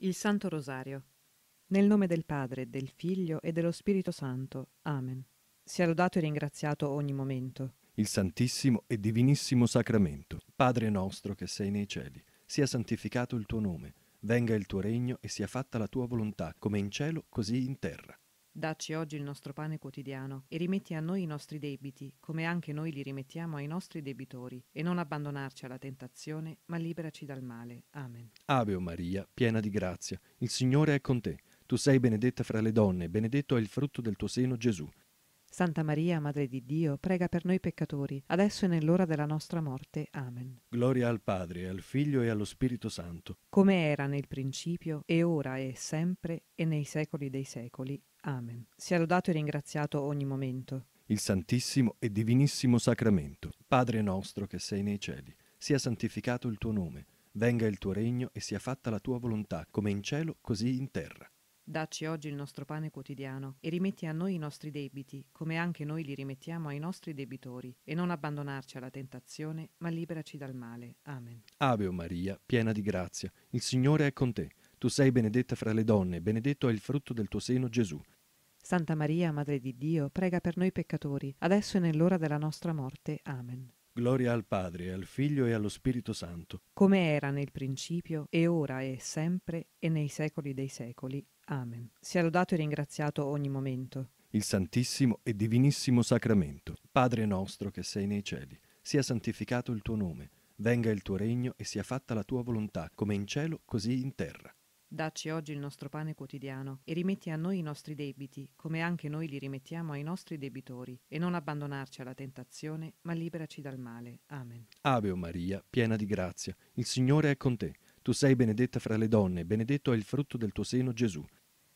Il Santo Rosario. Nel nome del Padre, del Figlio e dello Spirito Santo. Amen. Sia lodato e ringraziato ogni momento. Il Santissimo e Divinissimo Sacramento. Padre nostro che sei nei cieli, sia santificato il tuo nome, venga il tuo regno e sia fatta la tua volontà, come in cielo, così in terra. Dacci oggi il nostro pane quotidiano e rimetti a noi i nostri debiti, come anche noi li rimettiamo ai nostri debitori, e non abbandonarci alla tentazione, ma liberaci dal male. Amen. Ave Maria, piena di grazia, il Signore è con te. Tu sei benedetta fra le donne, benedetto è il frutto del tuo seno Gesù. Santa Maria, Madre di Dio, prega per noi peccatori, adesso e nell'ora della nostra morte. Amen. Gloria al Padre, al Figlio e allo Spirito Santo. Come era nel principio, e ora è sempre, e nei secoli dei secoli. Amen. Sia lodato e ringraziato ogni momento. Il Santissimo e Divinissimo Sacramento. Padre nostro che sei nei cieli, sia santificato il tuo nome, venga il tuo regno e sia fatta la tua volontà, come in cielo, così in terra. Dacci oggi il nostro pane quotidiano e rimetti a noi i nostri debiti, come anche noi li rimettiamo ai nostri debitori, e non abbandonarci alla tentazione, ma liberaci dal male. Amen. Ave o Maria, piena di grazia, il Signore è con te. Tu sei benedetta fra le donne, benedetto è il frutto del tuo seno Gesù. Santa Maria, Madre di Dio, prega per noi peccatori, adesso e nell'ora della nostra morte. Amen. Gloria al Padre, al Figlio e allo Spirito Santo. Come era nel principio, e ora e sempre, e nei secoli dei secoli. Amen. Sia lodato e ringraziato ogni momento. Il Santissimo e Divinissimo Sacramento. Padre nostro che sei nei cieli, sia santificato il tuo nome, venga il tuo regno e sia fatta la tua volontà, come in cielo, così in terra. Dacci oggi il nostro pane quotidiano e rimetti a noi i nostri debiti, come anche noi li rimettiamo ai nostri debitori, e non abbandonarci alla tentazione, ma liberaci dal male. Amen. Ave o Maria, piena di grazia, il Signore è con te. Tu sei benedetta fra le donne, benedetto è il frutto del tuo seno Gesù.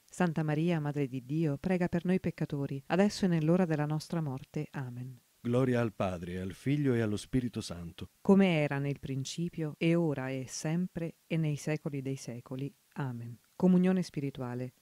Santa Maria, Madre di Dio, prega per noi peccatori, adesso e nell'ora della nostra morte. Amen. Gloria al Padre, al Figlio e allo Spirito Santo. Come era nel principio, e ora è sempre, e nei secoli dei secoli. Amen. Comunione spirituale.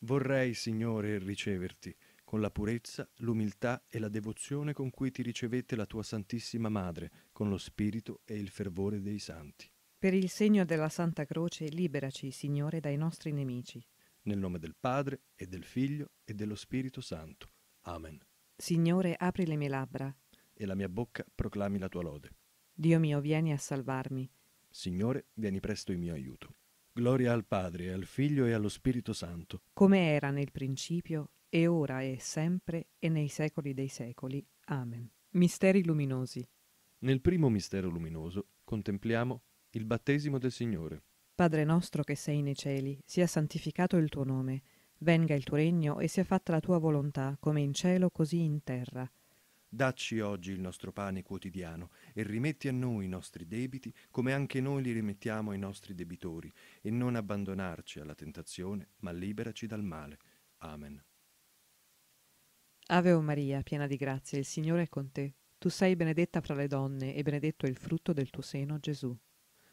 Vorrei, Signore, riceverti con la purezza, l'umiltà e la devozione con cui ti ricevette la tua Santissima Madre, con lo Spirito e il fervore dei Santi. Per il segno della Santa Croce, liberaci, Signore, dai nostri nemici. Nel nome del Padre, e del Figlio, e dello Spirito Santo. Amen. Signore, apri le mie labbra. E la mia bocca proclami la tua lode. Dio mio, vieni a salvarmi. Signore, vieni presto in mio aiuto. Gloria al Padre, al Figlio e allo Spirito Santo. Come era nel principio, e ora è sempre, e nei secoli dei secoli. Amen. Misteri luminosi. Nel primo mistero luminoso contempliamo il battesimo del Signore. Padre nostro che sei nei cieli, sia santificato il tuo nome Venga il tuo regno e sia fatta la tua volontà, come in cielo, così in terra. Dacci oggi il nostro pane quotidiano e rimetti a noi i nostri debiti, come anche noi li rimettiamo ai nostri debitori, e non abbandonarci alla tentazione, ma liberaci dal male. Amen. Ave o Maria, piena di grazia, il Signore è con te. Tu sei benedetta fra le donne e benedetto è il frutto del tuo seno, Gesù.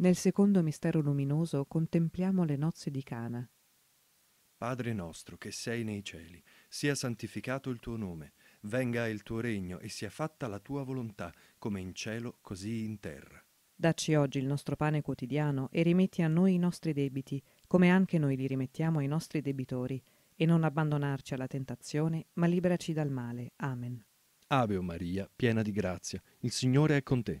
Nel secondo mistero luminoso contempliamo le nozze di Cana. Padre nostro che sei nei cieli, sia santificato il tuo nome, venga il tuo regno e sia fatta la tua volontà, come in cielo, così in terra. Dacci oggi il nostro pane quotidiano e rimetti a noi i nostri debiti, come anche noi li rimettiamo ai nostri debitori, e non abbandonarci alla tentazione, ma liberaci dal male. Amen. Ave o Maria, piena di grazia, il Signore è con te.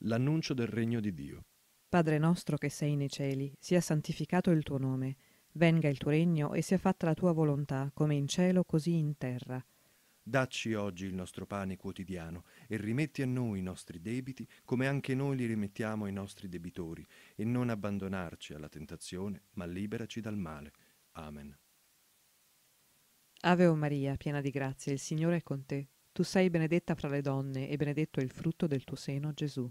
l'annuncio del regno di Dio. Padre nostro che sei nei cieli, sia santificato il tuo nome, venga il tuo regno e sia fatta la tua volontà, come in cielo così in terra. Dacci oggi il nostro pane quotidiano e rimetti a noi i nostri debiti come anche noi li rimettiamo ai nostri debitori e non abbandonarci alla tentazione, ma liberaci dal male. Amen. Ave o Maria, piena di grazia, il Signore è con te. Tu sei benedetta fra le donne e benedetto il frutto del tuo seno, Gesù.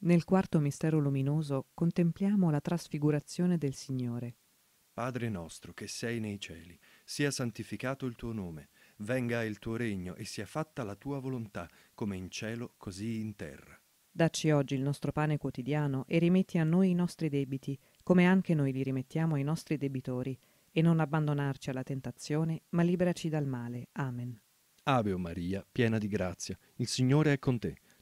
Nel quarto mistero luminoso contempliamo la trasfigurazione del Signore. Padre nostro che sei nei cieli, sia santificato il tuo nome, venga il tuo regno e sia fatta la tua volontà, come in cielo, così in terra. Dacci oggi il nostro pane quotidiano e rimetti a noi i nostri debiti, come anche noi li rimettiamo ai nostri debitori, e non abbandonarci alla tentazione, ma liberaci dal male. Amen. Ave o Maria, piena di grazia, il Signore è con te.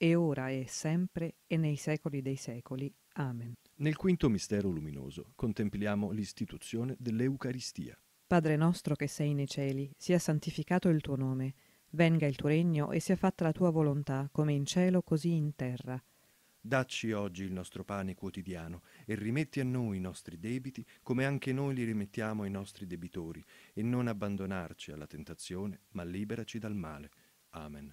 e ora e sempre e nei secoli dei secoli. Amen. Nel quinto mistero luminoso contempliamo l'istituzione dell'Eucaristia. Padre nostro che sei nei cieli, sia santificato il tuo nome, venga il tuo regno e sia fatta la tua volontà, come in cielo così in terra. Dacci oggi il nostro pane quotidiano e rimetti a noi i nostri debiti come anche noi li rimettiamo ai nostri debitori e non abbandonarci alla tentazione, ma liberaci dal male. Amen.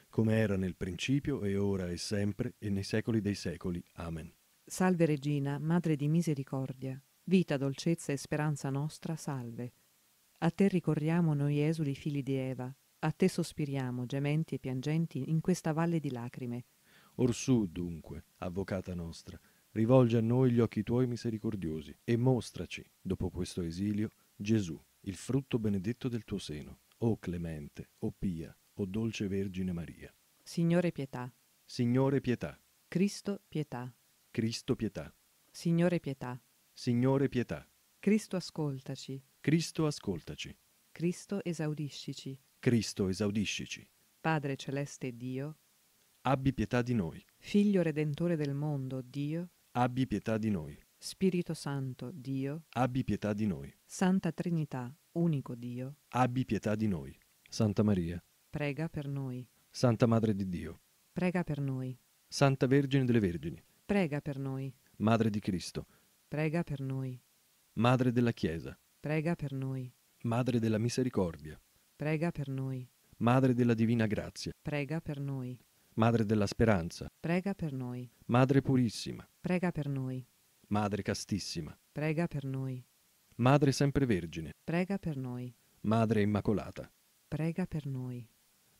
come era nel principio e ora e sempre e nei secoli dei secoli. Amen. Salve Regina, Madre di misericordia, vita, dolcezza e speranza nostra, salve. A te ricorriamo noi esuli figli di Eva, a te sospiriamo, gementi e piangenti, in questa valle di lacrime. Orsù, dunque, avvocata nostra, rivolge a noi gli occhi tuoi misericordiosi e mostraci, dopo questo esilio, Gesù, il frutto benedetto del tuo seno. O clemente, o pia, o dolce Vergine Maria. Signore pietà. Signore pietà. Cristo pietà. Cristo pietà. Signore pietà. Signore pietà. Cristo ascoltaci. Cristo ascoltaci. Cristo esaudiscici. Cristo esaudiscici. Padre celeste Dio, abbi pietà di noi. Figlio redentore del mondo, Dio, abbi pietà di noi. Spirito Santo, Dio, abbi pietà di noi. Santa Trinità, unico Dio, abbi pietà di noi. Santa Maria, prega per noi. Santa Madre di Dio, prega per noi. Santa Vergine delle Vergini, prega per noi. Madre di Cristo, prega per noi. Madre della Chiesa, prega per noi. Madre della Misericordia, prega per noi. Madre della Divina Grazia, prega per noi. Madre della Speranza, prega per noi. Madre Purissima, prega per noi. Madre Castissima, prega per noi. Madre Sempre Vergine, prega per noi. Madre Immacolata, prega per noi.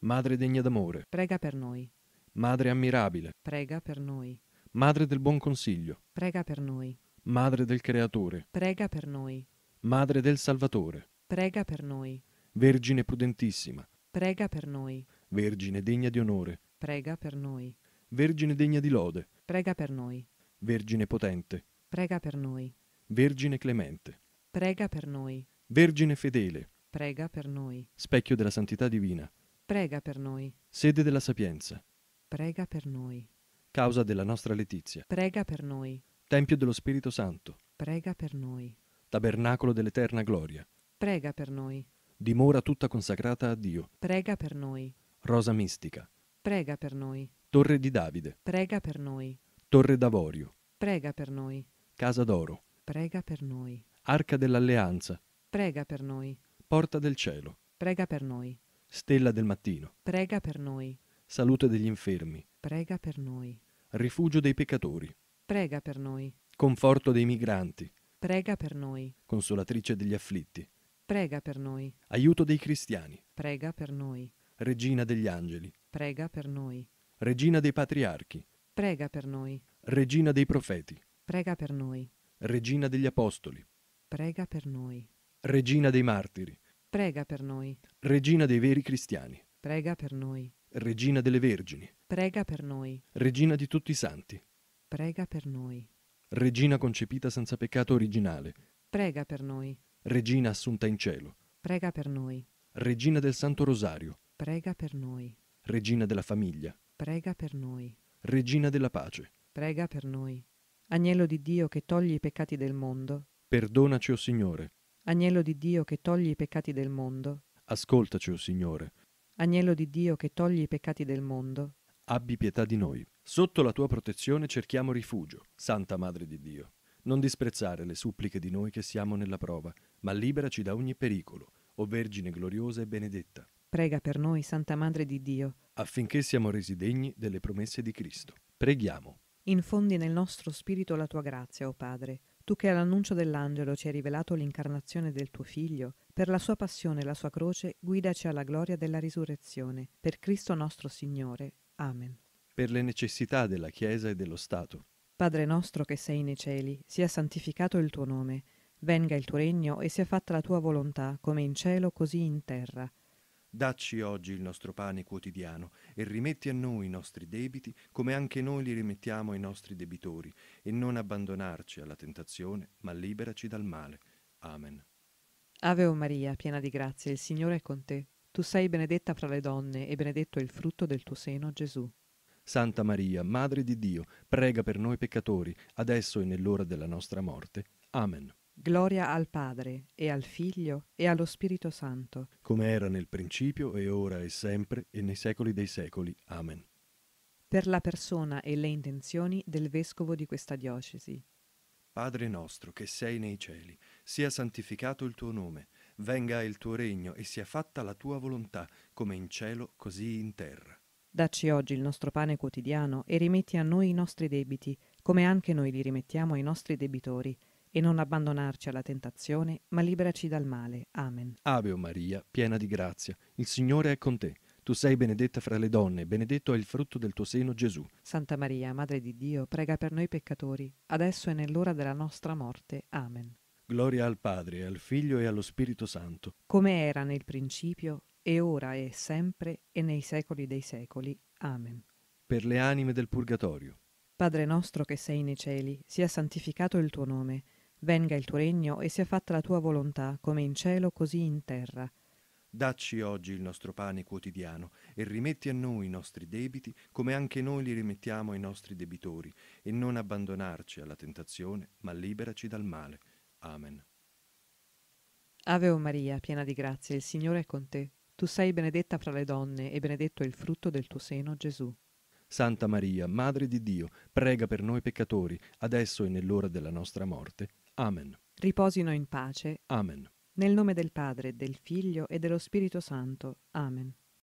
Madre degna d'amore, prega per noi. Madre ammirabile, prega per noi. Madre del buon consiglio, prega per noi. Madre del Creatore, prega per noi. Madre del Salvatore, prega per noi. Vergine prudentissima, prega per noi. Vergine degna di onore, prega per noi. Vergine degna di lode, prega per noi. Vergine potente, prega per noi. Vergine clemente, prega per noi. Vergine fedele, prega per noi. Specchio della santità divina, Prega per noi. Sede della Sapienza. Prega per noi. Causa della nostra letizia. Prega per noi. Tempio dello Spirito Santo. Prega per noi. Tabernacolo dell'eterna gloria. Prega per noi. Dimora tutta consacrata a Dio. Prega per noi. Rosa mistica. Prega per noi. Torre di Davide. Prega per noi. Torre d'Avorio. Prega per noi. Casa d'Oro. Prega per noi. Arca dell'Alleanza. Prega per noi. Porta del Cielo. Prega per noi. Stella del mattino. Prega per noi. Salute degli infermi. Prega per noi. Rifugio dei peccatori. Prega per noi. Conforto dei migranti. Prega per noi. Consolatrice degli afflitti. Prega per noi. Aiuto dei cristiani. Prega per noi. Regina degli angeli. Prega per noi. Regina dei patriarchi. Prega per noi. Regina dei profeti. Prega per noi. Regina degli apostoli. Prega per noi. Regina dei martiri prega per noi. Regina dei veri cristiani, prega per noi. Regina delle Vergini, prega per noi. Regina di tutti i santi, prega per noi. Regina concepita senza peccato originale, prega per noi. Regina assunta in cielo, prega per noi. Regina del Santo Rosario, prega per noi. Regina della famiglia, prega per noi. Regina della pace, prega per noi. Agnello di Dio che toglie i peccati del mondo, perdonaci, o oh Signore. Agnello di Dio che togli i peccati del mondo. Ascoltaci, o oh Signore. Agnello di Dio che togli i peccati del mondo. Abbi pietà di noi. Sotto la tua protezione cerchiamo rifugio, Santa Madre di Dio. Non disprezzare le suppliche di noi che siamo nella prova, ma liberaci da ogni pericolo, o Vergine gloriosa e benedetta. Prega per noi, Santa Madre di Dio, affinché siamo resi degni delle promesse di Cristo. Preghiamo. Infondi nel nostro spirito la tua grazia, o oh Padre tu che all'annuncio dell'angelo ci hai rivelato l'incarnazione del tuo Figlio, per la sua passione e la sua croce, guidaci alla gloria della risurrezione. Per Cristo nostro Signore. Amen. Per le necessità della Chiesa e dello Stato. Padre nostro che sei nei cieli, sia santificato il tuo nome. Venga il tuo regno e sia fatta la tua volontà, come in cielo, così in terra. Dacci oggi il nostro pane quotidiano e rimetti a noi i nostri debiti come anche noi li rimettiamo ai nostri debitori e non abbandonarci alla tentazione, ma liberaci dal male. Amen. Ave o Maria, piena di grazia, il Signore è con te. Tu sei benedetta fra le donne e benedetto è il frutto del tuo seno, Gesù. Santa Maria, Madre di Dio, prega per noi peccatori, adesso e nell'ora della nostra morte. Amen. Gloria al Padre, e al Figlio, e allo Spirito Santo. Come era nel principio, e ora, e sempre, e nei secoli dei secoli. Amen. Per la persona e le intenzioni del Vescovo di questa Diocesi. Padre nostro che sei nei cieli, sia santificato il tuo nome, venga il tuo regno e sia fatta la tua volontà, come in cielo, così in terra. Dacci oggi il nostro pane quotidiano e rimetti a noi i nostri debiti, come anche noi li rimettiamo ai nostri debitori e non abbandonarci alla tentazione, ma liberaci dal male. Amen. Ave o Maria, piena di grazia, il Signore è con te. Tu sei benedetta fra le donne, benedetto è il frutto del tuo seno Gesù. Santa Maria, Madre di Dio, prega per noi peccatori, adesso e nell'ora della nostra morte. Amen. Gloria al Padre, al Figlio e allo Spirito Santo. Come era nel principio, e ora e sempre, e nei secoli dei secoli. Amen. Per le anime del purgatorio. Padre nostro che sei nei cieli, sia santificato il tuo nome Venga il tuo regno e sia fatta la tua volontà, come in cielo, così in terra. Dacci oggi il nostro pane quotidiano e rimetti a noi i nostri debiti, come anche noi li rimettiamo ai nostri debitori, e non abbandonarci alla tentazione, ma liberaci dal male. Amen. Ave o Maria, piena di grazia, il Signore è con te. Tu sei benedetta fra le donne e benedetto è il frutto del tuo seno, Gesù. Santa Maria, Madre di Dio, prega per noi peccatori, adesso e nell'ora della nostra morte. Amen. Amen. Riposino in pace. Amen. Nel nome del Padre, del Figlio e dello Spirito Santo. Amen.